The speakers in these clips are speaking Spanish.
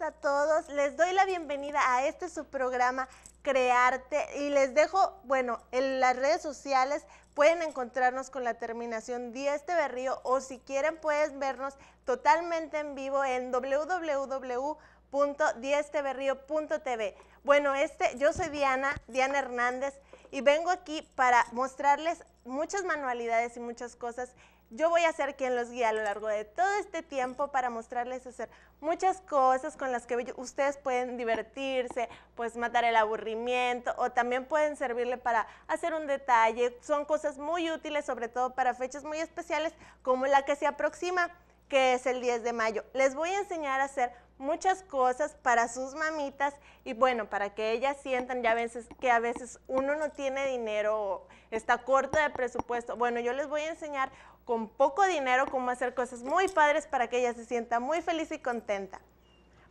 a todos. Les doy la bienvenida a este su programa Crearte y les dejo, bueno, en las redes sociales pueden encontrarnos con la terminación 10 este Berrío o si quieren puedes vernos totalmente en vivo en www.diesteberrío.tv. Bueno, este, yo soy Diana, Diana Hernández y vengo aquí para mostrarles muchas manualidades y muchas cosas yo voy a ser quien los guía a lo largo de todo este tiempo para mostrarles hacer muchas cosas con las que ustedes pueden divertirse, pues matar el aburrimiento o también pueden servirle para hacer un detalle. Son cosas muy útiles, sobre todo para fechas muy especiales como la que se aproxima, que es el 10 de mayo. Les voy a enseñar a hacer muchas cosas para sus mamitas y bueno, para que ellas sientan ya a veces que a veces uno no tiene dinero, o está corto de presupuesto. Bueno, yo les voy a enseñar con poco dinero cómo hacer cosas muy padres para que ella se sienta muy feliz y contenta.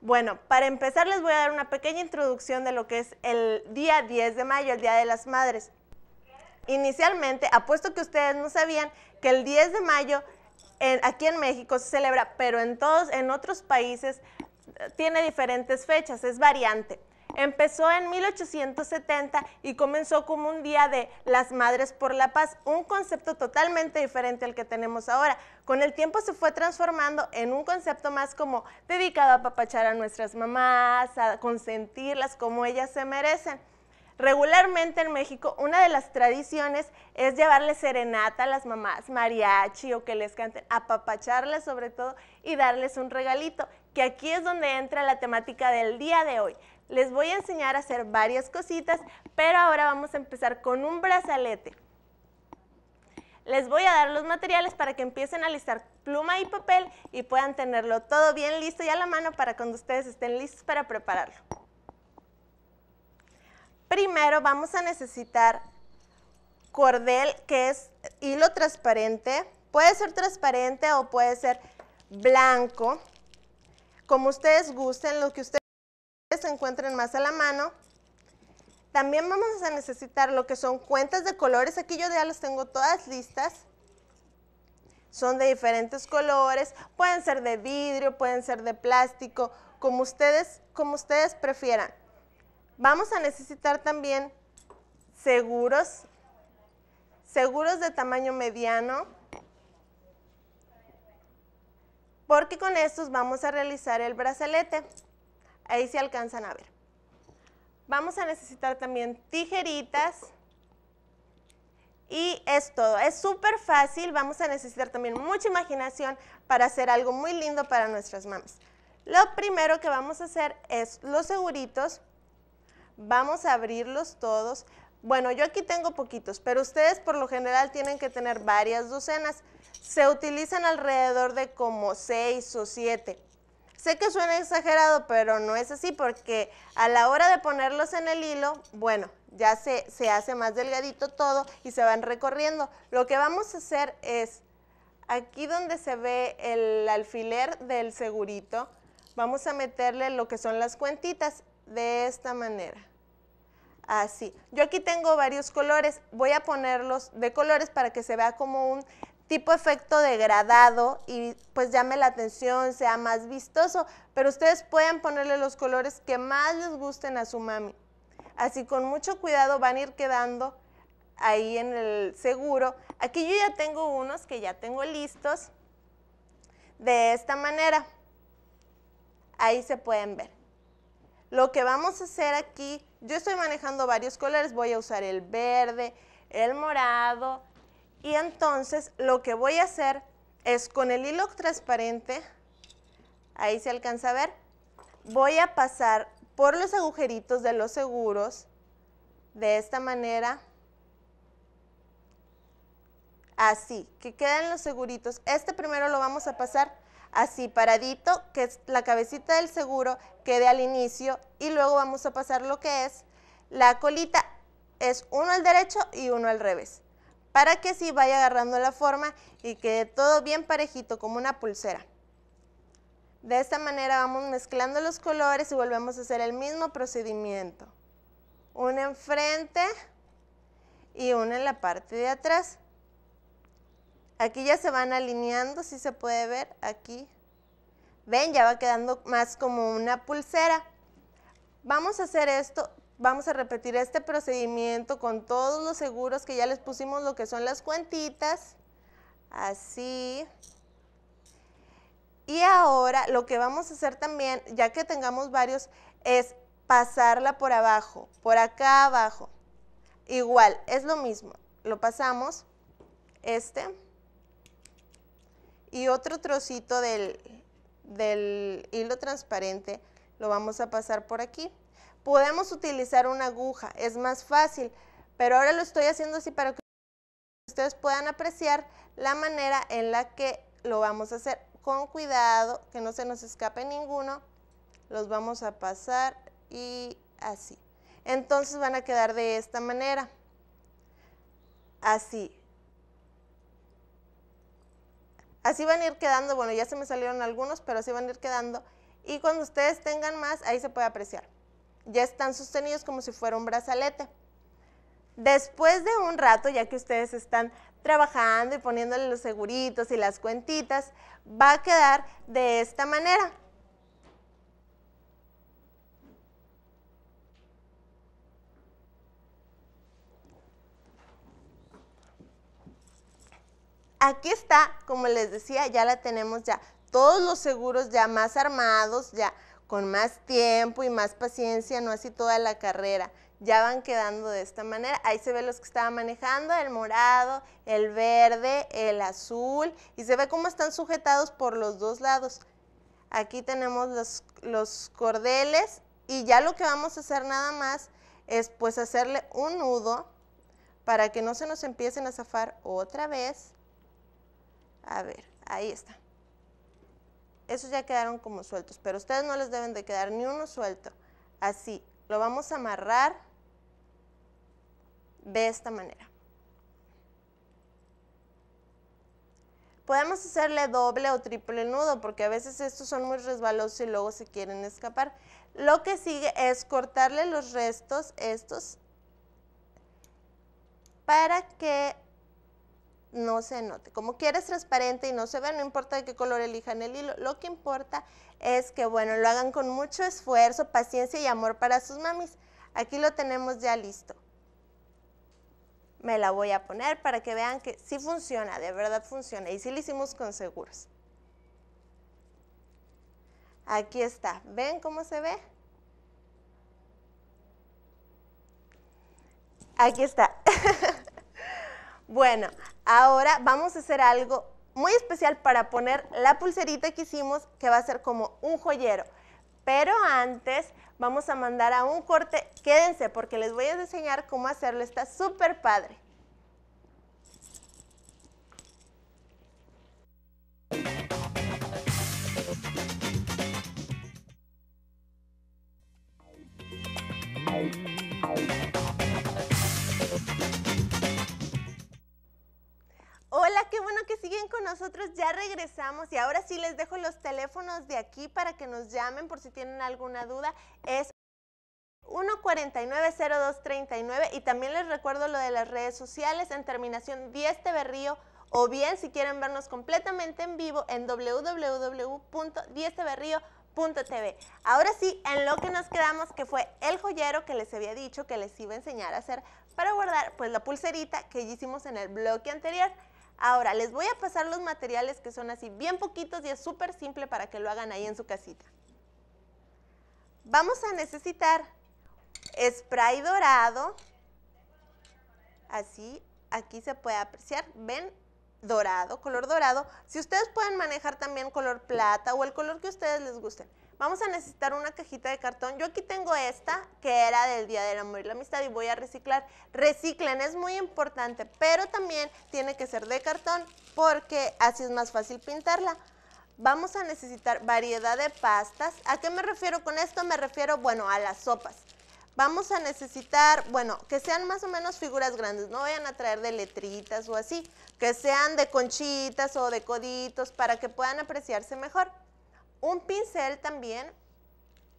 Bueno, para empezar les voy a dar una pequeña introducción de lo que es el día 10 de mayo, el Día de las Madres. Inicialmente, apuesto que ustedes no sabían que el 10 de mayo aquí en México se celebra, pero en todos, en otros países eh, tiene diferentes fechas, es variante. Empezó en 1870 y comenzó como un día de las Madres por la Paz, un concepto totalmente diferente al que tenemos ahora. Con el tiempo se fue transformando en un concepto más como dedicado a apapachar a nuestras mamás, a consentirlas como ellas se merecen. Regularmente en México una de las tradiciones es llevarle serenata a las mamás, mariachi o que les canten, apapacharlas sobre todo y darles un regalito, que aquí es donde entra la temática del día de hoy, les voy a enseñar a hacer varias cositas, pero ahora vamos a empezar con un brazalete. Les voy a dar los materiales para que empiecen a listar pluma y papel y puedan tenerlo todo bien listo y a la mano para cuando ustedes estén listos para prepararlo. Primero vamos a necesitar cordel que es hilo transparente. Puede ser transparente o puede ser blanco. Como ustedes gusten, lo que ustedes se encuentren más a la mano. También vamos a necesitar lo que son cuentas de colores. Aquí yo ya las tengo todas listas. Son de diferentes colores. Pueden ser de vidrio, pueden ser de plástico, como ustedes, como ustedes prefieran. Vamos a necesitar también seguros. Seguros de tamaño mediano. Porque con estos vamos a realizar el brazalete. Ahí se alcanzan a ver. Vamos a necesitar también tijeritas. Y es todo, es súper fácil, vamos a necesitar también mucha imaginación para hacer algo muy lindo para nuestras mamás. Lo primero que vamos a hacer es los seguritos, vamos a abrirlos todos. Bueno, yo aquí tengo poquitos, pero ustedes por lo general tienen que tener varias docenas. Se utilizan alrededor de como seis o siete. Sé que suena exagerado, pero no es así porque a la hora de ponerlos en el hilo, bueno, ya se, se hace más delgadito todo y se van recorriendo. Lo que vamos a hacer es, aquí donde se ve el alfiler del segurito, vamos a meterle lo que son las cuentitas de esta manera. Así. Yo aquí tengo varios colores. Voy a ponerlos de colores para que se vea como un tipo efecto degradado y pues llame la atención, sea más vistoso, pero ustedes pueden ponerle los colores que más les gusten a su mami. Así con mucho cuidado van a ir quedando ahí en el seguro. Aquí yo ya tengo unos que ya tengo listos de esta manera. Ahí se pueden ver. Lo que vamos a hacer aquí, yo estoy manejando varios colores, voy a usar el verde, el morado, y entonces lo que voy a hacer es con el hilo transparente, ahí se alcanza a ver, voy a pasar por los agujeritos de los seguros de esta manera, así, que queden los seguritos. Este primero lo vamos a pasar así paradito, que es la cabecita del seguro quede al inicio y luego vamos a pasar lo que es la colita, es uno al derecho y uno al revés para que sí vaya agarrando la forma y quede todo bien parejito como una pulsera. De esta manera vamos mezclando los colores y volvemos a hacer el mismo procedimiento. Una enfrente y una en la parte de atrás. Aquí ya se van alineando, si se puede ver, aquí. Ven, ya va quedando más como una pulsera. Vamos a hacer esto Vamos a repetir este procedimiento con todos los seguros que ya les pusimos lo que son las cuentitas. Así. Y ahora lo que vamos a hacer también, ya que tengamos varios, es pasarla por abajo, por acá abajo. Igual, es lo mismo. Lo pasamos, este, y otro trocito del, del hilo transparente lo vamos a pasar por aquí. Podemos utilizar una aguja, es más fácil, pero ahora lo estoy haciendo así para que ustedes puedan apreciar la manera en la que lo vamos a hacer. Con cuidado, que no se nos escape ninguno, los vamos a pasar y así. Entonces van a quedar de esta manera, así. Así van a ir quedando, bueno ya se me salieron algunos, pero así van a ir quedando. Y cuando ustedes tengan más, ahí se puede apreciar ya están sostenidos como si fuera un brazalete. Después de un rato, ya que ustedes están trabajando y poniéndole los seguritos y las cuentitas, va a quedar de esta manera. Aquí está, como les decía, ya la tenemos ya, todos los seguros ya más armados, ya con más tiempo y más paciencia, no así toda la carrera. Ya van quedando de esta manera. Ahí se ve los que estaba manejando, el morado, el verde, el azul, y se ve cómo están sujetados por los dos lados. Aquí tenemos los, los cordeles y ya lo que vamos a hacer nada más es pues hacerle un nudo para que no se nos empiecen a zafar otra vez. A ver, ahí está esos ya quedaron como sueltos, pero ustedes no les deben de quedar ni uno suelto. Así, lo vamos a amarrar de esta manera. Podemos hacerle doble o triple nudo porque a veces estos son muy resbalosos y luego se quieren escapar. Lo que sigue es cortarle los restos, estos, para que no se note. Como quieres transparente y no se ve, no importa de qué color elijan el hilo, lo que importa es que, bueno, lo hagan con mucho esfuerzo, paciencia y amor para sus mamis. Aquí lo tenemos ya listo. Me la voy a poner para que vean que sí funciona, de verdad funciona y sí lo hicimos con seguros. Aquí está, ¿ven cómo se ve? Aquí está. bueno, Ahora vamos a hacer algo muy especial para poner la pulserita que hicimos, que va a ser como un joyero. Pero antes vamos a mandar a un corte, quédense porque les voy a enseñar cómo hacerlo, está súper padre. que siguen con nosotros, ya regresamos y ahora sí les dejo los teléfonos de aquí para que nos llamen por si tienen alguna duda. Es 1490239 y también les recuerdo lo de las redes sociales en terminación 10 TV o bien si quieren vernos completamente en vivo en www.diesteberrío.tv. Ahora sí, en lo que nos quedamos que fue el joyero que les había dicho que les iba a enseñar a hacer para guardar pues la pulserita que hicimos en el bloque anterior. Ahora, les voy a pasar los materiales que son así bien poquitos y es súper simple para que lo hagan ahí en su casita. Vamos a necesitar spray dorado, así, aquí se puede apreciar, ven, dorado, color dorado. Si ustedes pueden manejar también color plata o el color que ustedes les guste. Vamos a necesitar una cajita de cartón. Yo aquí tengo esta, que era del Día del Amor y la Amistad, y voy a reciclar. Reciclen, es muy importante, pero también tiene que ser de cartón, porque así es más fácil pintarla vamos a necesitar variedad de pastas. ¿A qué me refiero con esto? Me refiero, bueno, a las sopas. Vamos a necesitar, bueno, que sean más o menos figuras grandes, no vayan a traer de letritas o así, que sean de conchitas o de coditos para que puedan apreciarse mejor un pincel también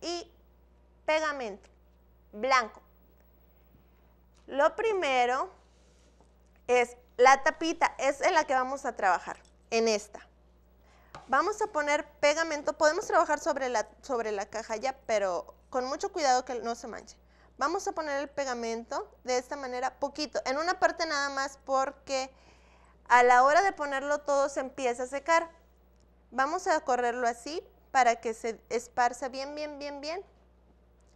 y pegamento blanco. Lo primero es la tapita, es en la que vamos a trabajar, en esta. Vamos a poner pegamento, podemos trabajar sobre la, sobre la caja ya, pero con mucho cuidado que no se manche. Vamos a poner el pegamento de esta manera, poquito, en una parte nada más porque a la hora de ponerlo todo se empieza a secar. Vamos a correrlo así para que se esparza bien, bien, bien, bien.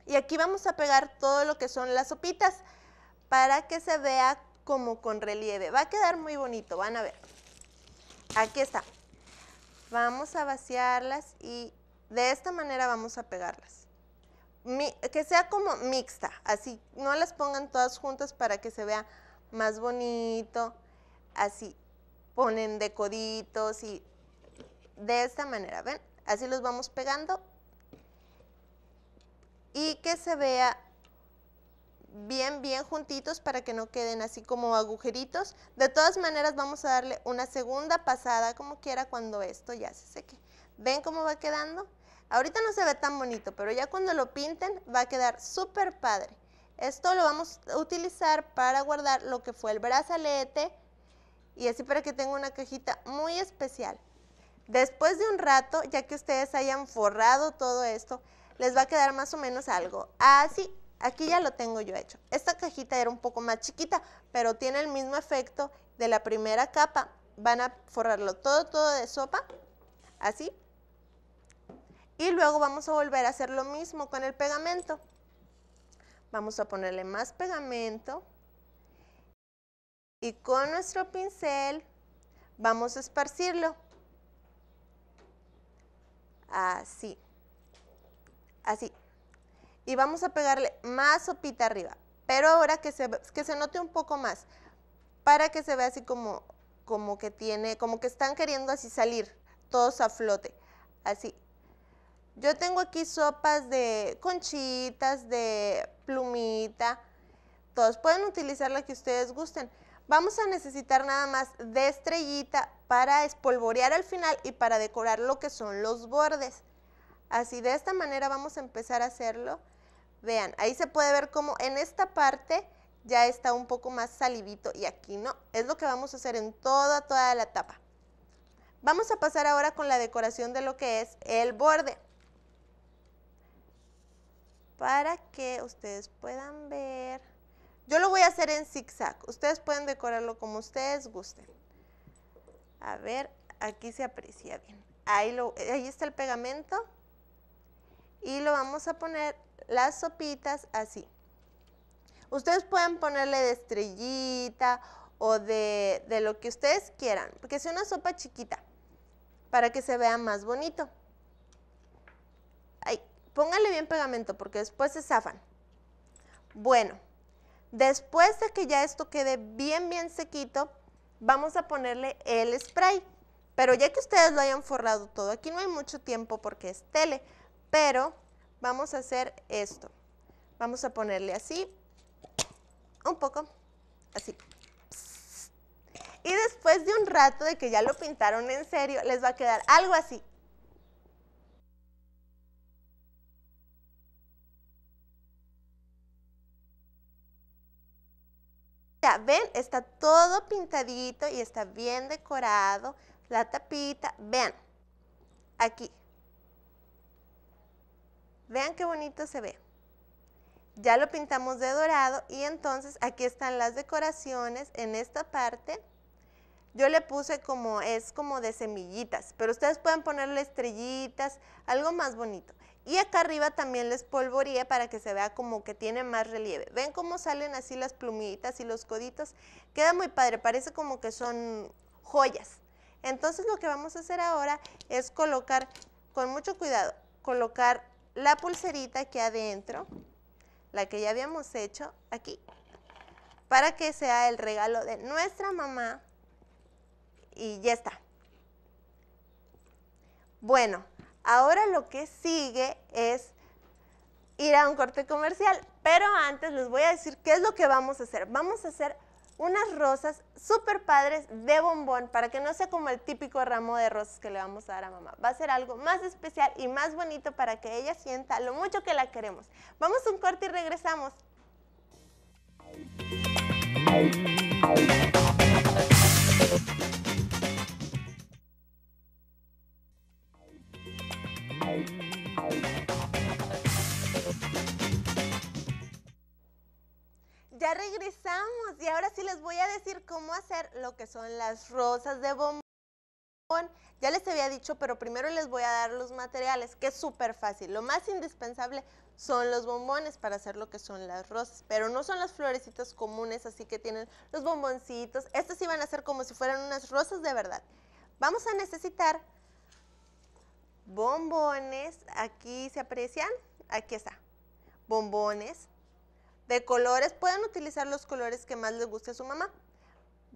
Y aquí vamos a pegar todo lo que son las sopitas para que se vea como con relieve. Va a quedar muy bonito, van a ver. Aquí está. Vamos a vaciarlas y de esta manera vamos a pegarlas. que sea como mixta, así, no las pongan todas juntas para que se vea más bonito, así, ponen de coditos y de esta manera, ¿ven? Así los vamos pegando y que se vea bien, bien juntitos para que no queden así como agujeritos. De todas maneras vamos a darle una segunda pasada como quiera cuando esto ya se seque. ¿Ven cómo va quedando? Ahorita no se ve tan bonito, pero ya cuando lo pinten va a quedar súper padre. Esto lo vamos a utilizar para guardar lo que fue el brazalete y así para que tenga una cajita muy especial. Después de un rato, ya que ustedes hayan forrado todo esto, les va a quedar más o menos algo así. Ah, aquí ya lo tengo yo hecho. Esta cajita era un poco más chiquita, pero tiene el mismo efecto de la primera capa. Van a forrarlo todo, todo de sopa, así. Y luego vamos a volver a hacer lo mismo con el pegamento. Vamos a ponerle más pegamento. Y con nuestro pincel vamos a esparcirlo así, así. Y vamos a pegarle más sopita arriba, pero ahora que se, que se note un poco más, para que se vea así como, como que tiene, como que están queriendo así salir, todos a flote, así. Yo tengo aquí sopas de conchitas, de plumita, todos pueden utilizar la que ustedes gusten. Vamos a necesitar nada más de estrellita para espolvorear al final y para decorar lo que son los bordes. Así de esta manera vamos a empezar a hacerlo. Vean, ahí se puede ver como en esta parte ya está un poco más salivito y aquí no. Es lo que vamos a hacer en toda, toda la tapa. Vamos a pasar ahora con la decoración de lo que es el borde. Para que ustedes puedan ver... Yo lo voy a hacer en zigzag. Ustedes pueden decorarlo como ustedes gusten. A ver, aquí se aprecia bien. Ahí, está el pegamento. Y lo vamos a poner las sopitas así. Ustedes pueden ponerle de estrellita o de, lo que ustedes quieran. Porque sea una sopa chiquita para que se vea más bonito. Ahí, pónganle bien pegamento porque después se zafan. Bueno, Después de que ya esto quede bien, bien sequito, vamos a ponerle el spray. Pero ya que ustedes lo hayan forrado todo, aquí no hay mucho tiempo porque es tele, pero vamos a hacer esto. Vamos a ponerle así, un poco, así. Y después de un rato de que ya lo pintaron en serio, les va a quedar algo así. ven, está todo pintadito y está bien decorado. La tapita, vean, aquí. Vean qué bonito se ve. Ya lo pintamos de dorado y entonces aquí están las decoraciones en esta parte. Yo le puse como, es como de semillitas, pero ustedes pueden ponerle estrellitas, algo más bonito. Y acá arriba también les polvoría para que se vea como que tiene más relieve. ¿Ven cómo salen así las plumitas y los coditos? Queda muy padre, parece como que son joyas. Entonces lo que vamos a hacer ahora es colocar, con mucho cuidado, colocar la pulserita aquí adentro, la que ya habíamos hecho aquí, para que sea el regalo de nuestra mamá y ya está. Bueno, Ahora lo que sigue es ir a un corte comercial, pero antes les voy a decir qué es lo que vamos a hacer. Vamos a hacer unas rosas súper padres de bombón para que no sea como el típico ramo de rosas que le vamos a dar a mamá. Va a ser algo más especial y más bonito para que ella sienta lo mucho que la queremos. Vamos a un corte y regresamos. Ya regresamos y ahora sí les voy a decir cómo hacer lo que son las rosas de bombón. Ya les había dicho, pero primero les voy a dar los materiales, que es súper fácil. Lo más indispensable son los bombones para hacer lo que son las rosas, pero no son las florecitas comunes, así que tienen los bomboncitos. Estos iban a ser como si fueran unas rosas de verdad. Vamos a necesitar bombones, aquí se aprecian, aquí está, bombones, de colores, pueden utilizar los colores que más les guste a su mamá.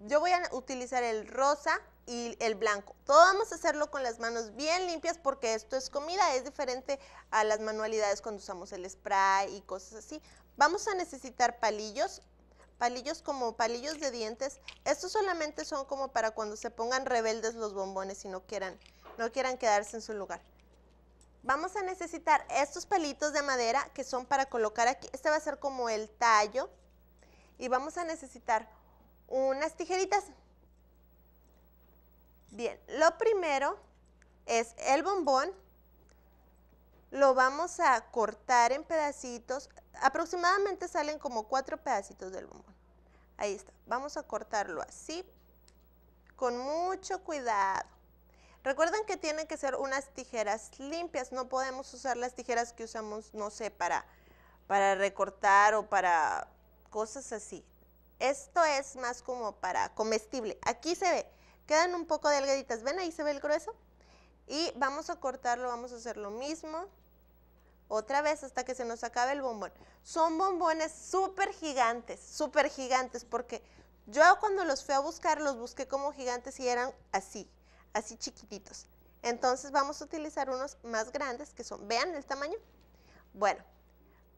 Yo voy a utilizar el rosa y el blanco. Todo vamos a hacerlo con las manos bien limpias porque esto es comida, es diferente a las manualidades cuando usamos el spray y cosas así. Vamos a necesitar palillos, palillos como palillos de dientes. Estos solamente son como para cuando se pongan rebeldes los bombones y no quieran, no quieran quedarse en su lugar. Vamos a necesitar estos palitos de madera que son para colocar aquí. Este va a ser como el tallo. Y vamos a necesitar unas tijeritas. Bien, lo primero es el bombón. Lo vamos a cortar en pedacitos. Aproximadamente salen como cuatro pedacitos del bombón. Ahí está. Vamos a cortarlo así, con mucho cuidado. Recuerden que tienen que ser unas tijeras limpias, no podemos usar las tijeras que usamos, no sé, para, para recortar o para cosas así. Esto es más como para comestible. Aquí se ve, quedan un poco delgaditas. ¿Ven? Ahí se ve el grueso. Y vamos a cortarlo, vamos a hacer lo mismo. Otra vez hasta que se nos acabe el bombón. Son bombones súper gigantes, súper gigantes, porque yo cuando los fui a buscar, los busqué como gigantes y eran así, así chiquititos. Entonces vamos a utilizar unos más grandes que son, vean el tamaño. Bueno,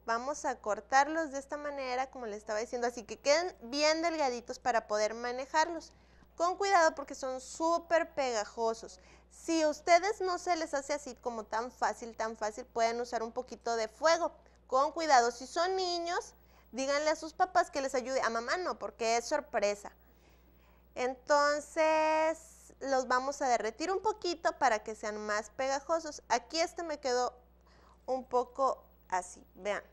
vamos a cortarlos de esta manera, como les estaba diciendo, así que queden bien delgaditos para poder manejarlos. Con cuidado porque son súper pegajosos. Si a ustedes no se les hace así como tan fácil, tan fácil, pueden usar un poquito de fuego. Con cuidado, si son niños, díganle a sus papás que les ayude. A mamá no, porque es sorpresa. Entonces, los vamos a derretir un poquito para que sean más pegajosos. Aquí este me quedó un poco así, vean.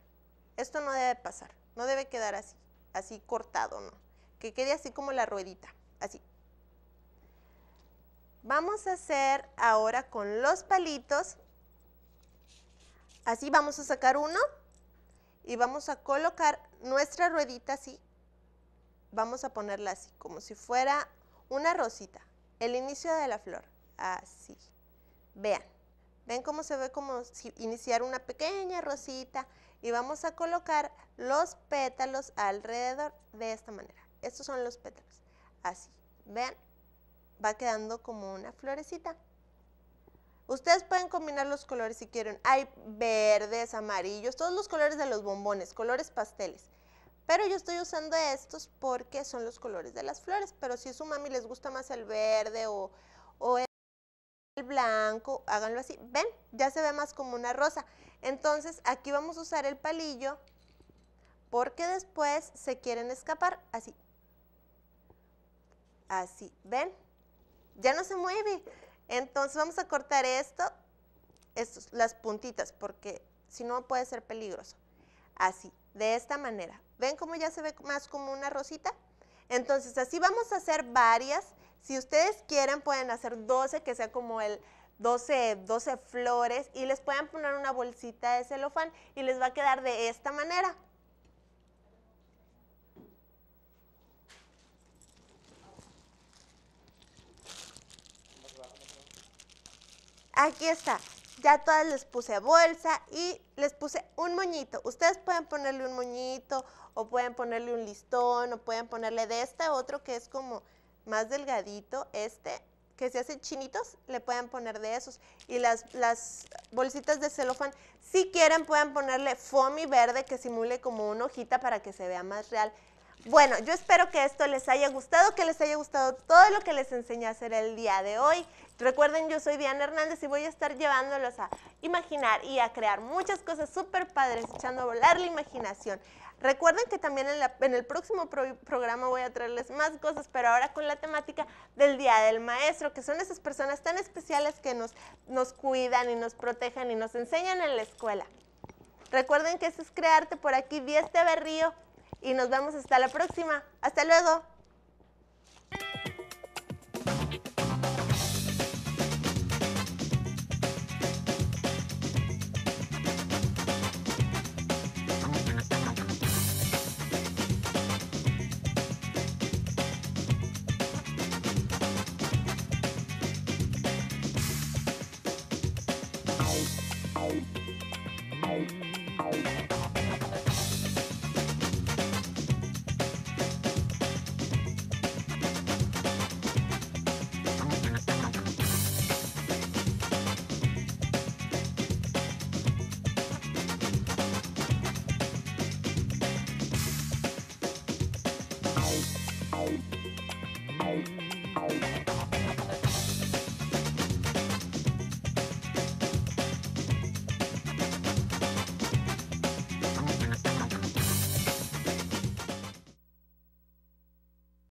Esto no debe pasar, no debe quedar así, así cortado, no. Que quede así como la ruedita, así. Vamos a hacer ahora con los palitos, así vamos a sacar uno y vamos a colocar nuestra ruedita así. Vamos a ponerla así, como si fuera una rosita. El inicio de la flor, así. Vean, ven cómo se ve como iniciar una pequeña rosita y vamos a colocar los pétalos alrededor de esta manera. Estos son los pétalos, así. Vean, va quedando como una florecita. Ustedes pueden combinar los colores si quieren. Hay verdes, amarillos, todos los colores de los bombones, colores pasteles. Pero yo estoy usando estos porque son los colores de las flores, pero si a su mami les gusta más el verde o, el blanco, háganlo así. ¿Ven? Ya se ve más como una rosa. Entonces aquí vamos a usar el palillo porque después se quieren escapar así. Así, ¿ven? Ya no se mueve. Entonces vamos a cortar esto, estos, las puntitas, porque si no puede ser peligroso. Así de esta manera. ¿Ven cómo ya se ve más como una rosita? Entonces así vamos a hacer varias. Si ustedes quieren pueden hacer 12 que sea como el 12, 12 flores y les pueden poner una bolsita de celofán y les va a quedar de esta manera. Aquí está ya todas les puse bolsa y les puse un moñito. Ustedes pueden ponerle un moñito o pueden ponerle un listón o pueden ponerle de este otro que es como más delgadito, este que se hace chinitos, le pueden poner de esos. Y las, las bolsitas de celofán, si quieren, pueden ponerle foamy verde que simule como una hojita para que se vea más real. Bueno, yo espero que esto les haya gustado, que les haya gustado todo lo que les enseñé a hacer el día de hoy. Recuerden, yo soy Diana Hernández y voy a estar llevándolos a imaginar y a crear muchas cosas súper padres, echando a volar la imaginación. Recuerden que también en, el próximo programa voy a traerles más cosas, pero ahora con la temática del Día del Maestro, que son esas personas tan especiales que nos, nos cuidan y nos protegen y nos enseñan en la escuela. Recuerden que eso es Crearte por aquí, 10 TV Río, y nos vemos hasta la próxima. ¡Hasta luego!